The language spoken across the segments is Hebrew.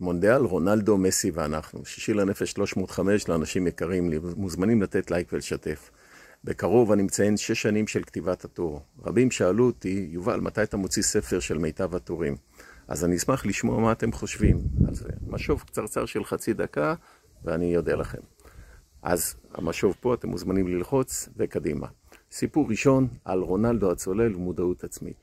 מונדיאל, רונלדו, מסי ואנחנו. שישי לנפש 305 לאנשים יקרים, מוזמנים לתת לייק ולשתף. בקרוב אני מציין שש שנים של כתיבת הטור. רבים שאלו אותי, יובל, מתי אתה מוציא ספר של מיטב הטורים? אז אני אשמח לשמוע מה אתם חושבים על זה. משוב קצרצר של חצי דקה, ואני אודה לכם. אז המשוב פה, אתם מוזמנים ללחוץ, וקדימה. סיפור ראשון על רונלדו הצולל ומודעות עצמית.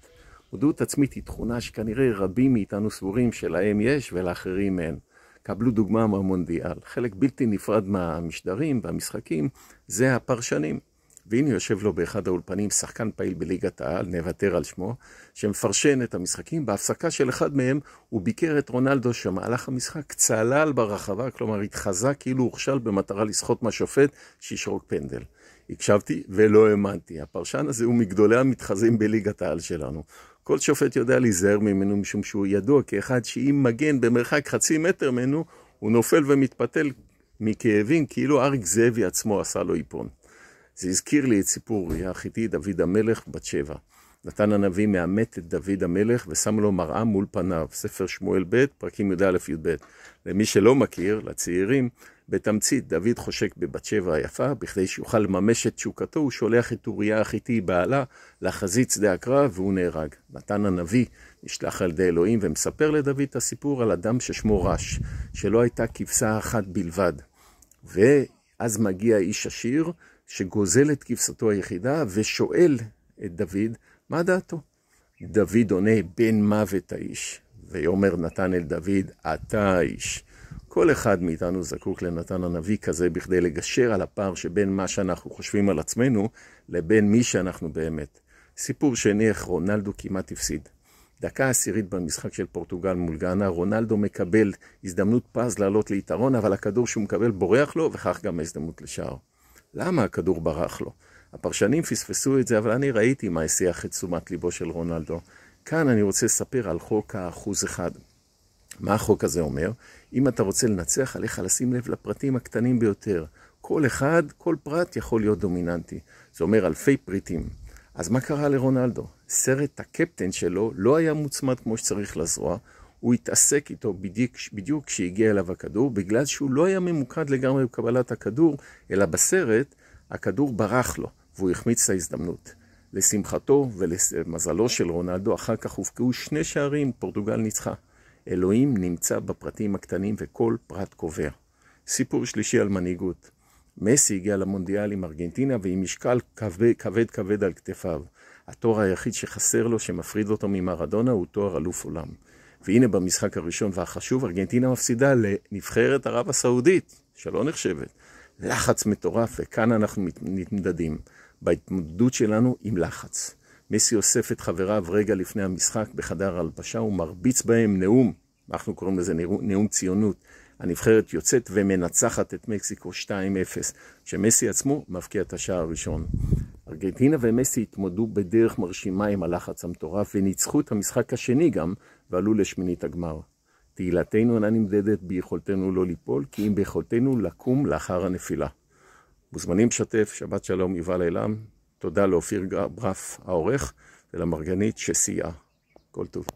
מודעות עצמית היא תכונה שכנראה רבים מאיתנו סבורים שלהם יש ולאחרים אין. קבלו דוגמה מהמונדיאל. חלק בלתי נפרד מהמשדרים והמשחקים זה הפרשנים. והנה יושב לו באחד האולפנים שחקן פעיל בליגת העל, נוותר על שמו, שמפרשן את המשחקים. בהפסקה של אחד מהם הוא ביקר את רונלדו שמהלך המשחק צלל ברחבה, כלומר התחזה כאילו הוכשל במטרה לסחוט מהשופט שישרוק פנדל. הקשבתי ולא האמנתי. הפרשן הזה הוא מגדולי המתחזים בליגת העל שלנו. כל שופט יודע להיזהר ממנו משום שהוא ידוע כאחד שאם מגן במרחק חצי מטר ממנו, הוא נופל ומתפתל מכאבים כאילו אריק זאבי עצמו עשה לו איפון. זה הזכיר לי את סיפור יחידי דוד המלך בת שבע. נתן הנביא מאמת את דוד המלך ושם לו מראה מול פניו, ספר שמואל ב', פרקים י"א י"ב. למי שלא מכיר, לצעירים, בתמצית, דוד חושק בבת שבע היפה, בכדי שיוכל לממש את תשוקתו, הוא שולח את אוריה החיתי בעלה לחזית שדה הקרב, והוא נהרג. נתן הנביא נשלח על ידי אלוהים ומספר לדוד את הסיפור על אדם ששמו רש, שלא הייתה כבשה אחת בלבד. ואז מגיע איש עשיר, שגוזל את כבשתו היחידה, ושואל את דוד, מה דעתו? דוד עונה, בן מוות האיש. ויאמר נתן אל דוד, אתה האיש. כל אחד מאיתנו זקוק לנתן הנביא כזה בכדי לגשר על הפער שבין מה שאנחנו חושבים על עצמנו לבין מי שאנחנו באמת. סיפור שני, איך רונלדו כמעט הפסיד. דקה עשירית במשחק של פורטוגל מול גאנה, רונלדו מקבל הזדמנות פז לעלות ליתרון, אבל הכדור שהוא מקבל בורח לו, וכך גם ההזדמנות לשער. למה הכדור ברח לו? הפרשנים פספסו את זה, אבל אני ראיתי מה הסיח את תשומת ליבו של רונלדו. כאן אני רוצה לספר על חוק האחוז אחד. מה החוק הזה אומר? אם אתה רוצה לנצח, עליך לשים לב לפרטים הקטנים ביותר. כל אחד, כל פרט יכול להיות דומיננטי. זה אומר אלפי פריטים. אז מה קרה לרונלדו? סרט הקפטן שלו לא היה מוצמד כמו שצריך לזרוע, הוא התעסק איתו בדיוק, בדיוק כשהגיע אליו הכדור, בגלל שהוא לא היה ממוקד לגמרי בקבלת הכדור, אלא בסרט הכדור ברח לו, והוא החמיץ את ההזדמנות. לשמחתו ולמזלו של רונלדו, אחר כך הובקעו שני שערים, פורטוגל ניצחה. אלוהים נמצא בפרטים הקטנים וכל פרט קובע. סיפור שלישי על מנהיגות. מסי הגיע למונדיאל עם ארגנטינה ועם משקל כבד כבד, כבד על כתפיו. התואר היחיד שחסר לו, שמפריד אותו ממרדונה, הוא תואר אלוף עולם. והנה במשחק הראשון והחשוב, ארגנטינה מפסידה לנבחרת ערב הסעודית, שלא נחשבת. לחץ מטורף, וכאן אנחנו מתמדדים, בהתמודדות שלנו עם לחץ. מסי אוסף את חבריו רגע לפני המשחק בחדר ההלבשה ומרביץ בהם נאום, אנחנו קוראים לזה נאום ציונות. הנבחרת יוצאת ומנצחת את מקסיקו 2-0, כשמסי עצמו מבקיע את השער הראשון. ארגנטינה ומסי התמודדו בדרך מרשימה עם הלחץ המטורף וניצחו את המשחק השני גם ועלו לשמינית הגמר. תהילתנו אינה נמדדת ביכולתנו לא ליפול, כי אם ביכולתנו לקום לאחר הנפילה. מוזמנים לשתף, שבת שלום, יובל אילם, תודה לאופיר ברף העורך ולמרגנית שסייעה. כל טוב.